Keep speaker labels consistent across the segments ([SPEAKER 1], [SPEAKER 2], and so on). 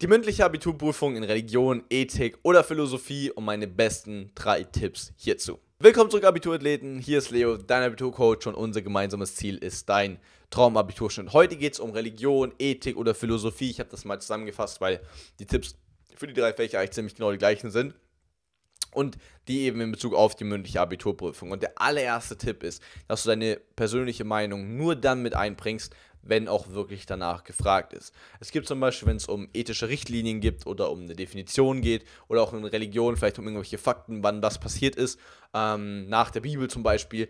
[SPEAKER 1] Die mündliche Abiturprüfung in Religion, Ethik oder Philosophie und meine besten drei Tipps hierzu. Willkommen zurück, Abiturathleten. Hier ist Leo, dein Abiturcoach und unser gemeinsames Ziel ist dein Traumabiturschnitt. Heute geht es um Religion, Ethik oder Philosophie. Ich habe das mal zusammengefasst, weil die Tipps für die drei Fächer eigentlich ziemlich genau die gleichen sind. Und die eben in Bezug auf die mündliche Abiturprüfung. Und der allererste Tipp ist, dass du deine persönliche Meinung nur dann mit einbringst, wenn auch wirklich danach gefragt ist. Es gibt zum Beispiel, wenn es um ethische Richtlinien gibt oder um eine Definition geht oder auch in Religion vielleicht um irgendwelche Fakten, wann was passiert ist, ähm, nach der Bibel zum Beispiel,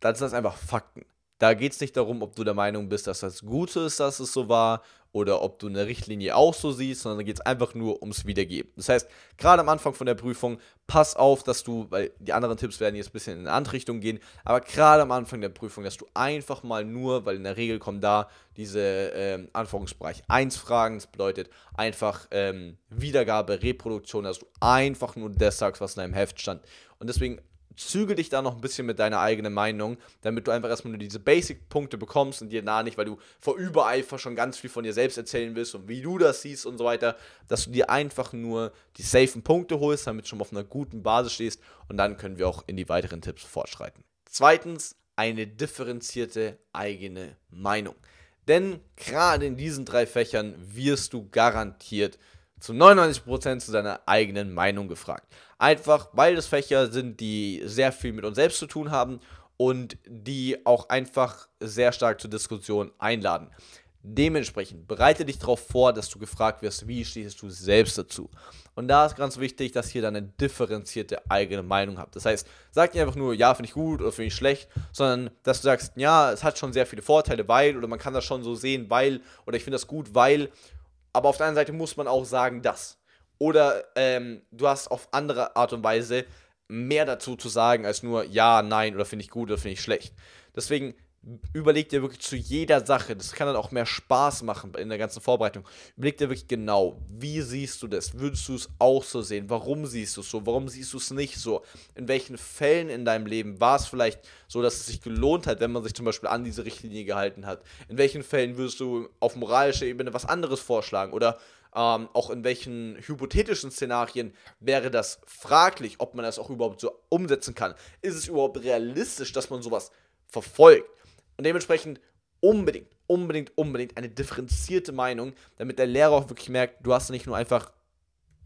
[SPEAKER 1] dann sind das einfach Fakten. Da geht es nicht darum, ob du der Meinung bist, dass das Gute ist, dass es so war oder ob du eine Richtlinie auch so siehst, sondern da geht es einfach nur ums Wiedergeben. Das heißt, gerade am Anfang von der Prüfung, pass auf, dass du, weil die anderen Tipps werden jetzt ein bisschen in eine andere Richtung gehen, aber gerade am Anfang der Prüfung, dass du einfach mal nur, weil in der Regel kommen da diese ähm, Anforderungsbereich 1 Fragen, das bedeutet einfach ähm, Wiedergabe, Reproduktion, dass du einfach nur das sagst, was in deinem Heft stand. Und deswegen zügel dich da noch ein bisschen mit deiner eigenen Meinung, damit du einfach erstmal nur diese Basic-Punkte bekommst und dir nah nicht, weil du vor Übereifer schon ganz viel von dir selbst erzählen willst und wie du das siehst und so weiter, dass du dir einfach nur die safen Punkte holst, damit du schon auf einer guten Basis stehst und dann können wir auch in die weiteren Tipps fortschreiten. Zweitens, eine differenzierte eigene Meinung. Denn gerade in diesen drei Fächern wirst du garantiert zu 99% zu seiner eigenen Meinung gefragt. Einfach, weil das Fächer sind, die sehr viel mit uns selbst zu tun haben und die auch einfach sehr stark zur Diskussion einladen. Dementsprechend bereite dich darauf vor, dass du gefragt wirst, wie stehst du selbst dazu. Und da ist ganz wichtig, dass ihr dann eine differenzierte eigene Meinung habt. Das heißt, sagt nicht einfach nur, ja, finde ich gut oder finde ich schlecht, sondern dass du sagst, ja, es hat schon sehr viele Vorteile, weil, oder man kann das schon so sehen, weil, oder ich finde das gut, weil, aber auf der anderen Seite muss man auch sagen, dass. Oder ähm, du hast auf andere Art und Weise mehr dazu zu sagen, als nur ja, nein oder finde ich gut oder finde ich schlecht. Deswegen überleg dir wirklich zu jeder Sache, das kann dann auch mehr Spaß machen in der ganzen Vorbereitung, überleg dir wirklich genau, wie siehst du das? Würdest du es auch so sehen? Warum siehst du es so? Warum siehst du es nicht so? In welchen Fällen in deinem Leben war es vielleicht so, dass es sich gelohnt hat, wenn man sich zum Beispiel an diese Richtlinie gehalten hat? In welchen Fällen würdest du auf moralischer Ebene was anderes vorschlagen? Oder ähm, auch in welchen hypothetischen Szenarien wäre das fraglich, ob man das auch überhaupt so umsetzen kann? Ist es überhaupt realistisch, dass man sowas verfolgt? Und dementsprechend unbedingt, unbedingt, unbedingt eine differenzierte Meinung, damit der Lehrer auch wirklich merkt, du hast nicht nur einfach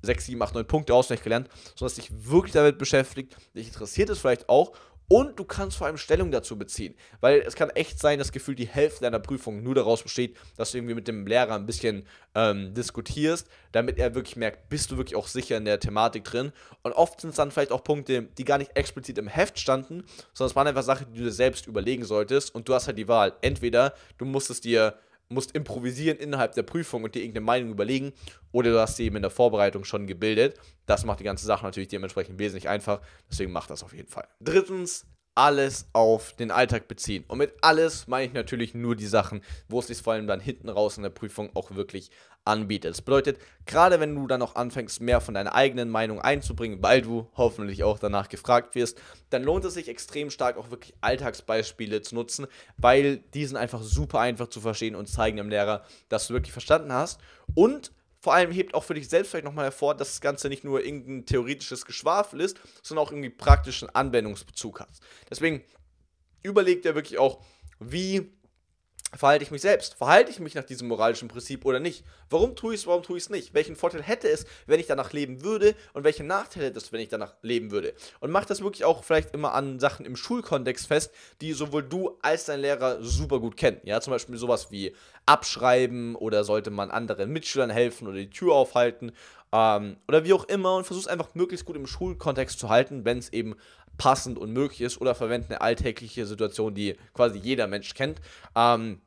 [SPEAKER 1] 6, 7, 8, 9 Punkte auswendig gelernt, sondern dass dich wirklich damit beschäftigt, dich interessiert es vielleicht auch und du kannst vor allem Stellung dazu beziehen, weil es kann echt sein, dass gefühlt die Hälfte deiner Prüfung nur daraus besteht, dass du irgendwie mit dem Lehrer ein bisschen ähm, diskutierst, damit er wirklich merkt, bist du wirklich auch sicher in der Thematik drin. Und oft sind es dann vielleicht auch Punkte, die gar nicht explizit im Heft standen, sondern es waren einfach Sachen, die du dir selbst überlegen solltest. Und du hast halt die Wahl. Entweder du musst es dir musst improvisieren innerhalb der Prüfung und dir irgendeine Meinung überlegen oder du hast sie eben in der Vorbereitung schon gebildet. Das macht die ganze Sache natürlich dementsprechend wesentlich einfach. Deswegen mach das auf jeden Fall. Drittens, alles auf den Alltag beziehen. Und mit alles meine ich natürlich nur die Sachen, wo es sich vor allem dann hinten raus in der Prüfung auch wirklich anbietet. Das bedeutet, gerade wenn du dann auch anfängst, mehr von deiner eigenen Meinung einzubringen, weil du hoffentlich auch danach gefragt wirst, dann lohnt es sich extrem stark auch wirklich Alltagsbeispiele zu nutzen, weil die sind einfach super einfach zu verstehen und zeigen dem Lehrer, dass du wirklich verstanden hast. Und vor allem hebt auch für dich selbst vielleicht nochmal hervor, dass das Ganze nicht nur irgendein theoretisches Geschwafel ist, sondern auch irgendwie praktischen Anwendungsbezug hat. Deswegen überleg dir wirklich auch, wie verhalte ich mich selbst? Verhalte ich mich nach diesem moralischen Prinzip oder nicht? Warum tue ich es, warum tue ich es nicht? Welchen Vorteil hätte es, wenn ich danach leben würde und welchen Nachteil hätte es, wenn ich danach leben würde? Und mach das wirklich auch vielleicht immer an Sachen im Schulkontext fest, die sowohl du als dein Lehrer super gut kennen. Ja, zum Beispiel sowas wie Abschreiben oder sollte man anderen Mitschülern helfen oder die Tür aufhalten ähm, oder wie auch immer und versuch es einfach möglichst gut im Schulkontext zu halten, wenn es eben passend und möglich ist oder verwende eine alltägliche Situation, die quasi jeder Mensch kennt. Ähm,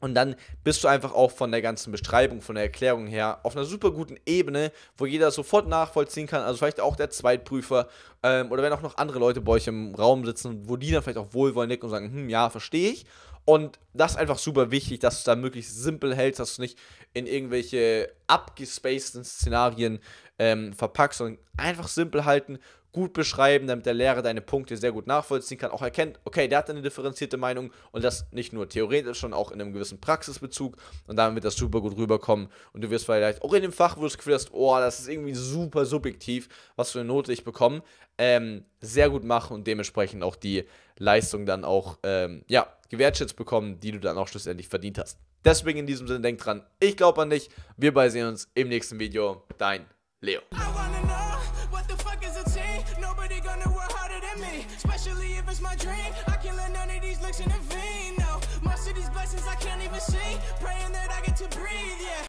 [SPEAKER 1] und dann bist du einfach auch von der ganzen Beschreibung, von der Erklärung her auf einer super guten Ebene, wo jeder sofort nachvollziehen kann. Also vielleicht auch der Zweitprüfer ähm, oder wenn auch noch andere Leute bei euch im Raum sitzen, wo die dann vielleicht auch wohlwollend nicken und sagen, hm, ja, verstehe ich. Und das ist einfach super wichtig, dass du es da möglichst simpel hältst, dass du nicht in irgendwelche abgespaceden Szenarien ähm, verpackst, sondern einfach simpel halten, gut beschreiben, damit der Lehrer deine Punkte sehr gut nachvollziehen kann, auch erkennt, okay, der hat eine differenzierte Meinung und das nicht nur theoretisch, sondern auch in einem gewissen Praxisbezug und damit wird das super gut rüberkommen und du wirst vielleicht auch in dem Fach, wo du das Gefühl hast, oh, das ist irgendwie super subjektiv, was für eine Note ich bekomme, ähm, sehr gut machen und dementsprechend auch die Leistung dann auch, ähm, ja, gewertschätzt bekommen, die du dann auch schlussendlich verdient hast. Deswegen in diesem Sinne, denk dran, ich glaube an dich, wir bei sehen uns im nächsten Video. Dein Leo. blessings I can't even see. Praying that I get to breathe, yeah.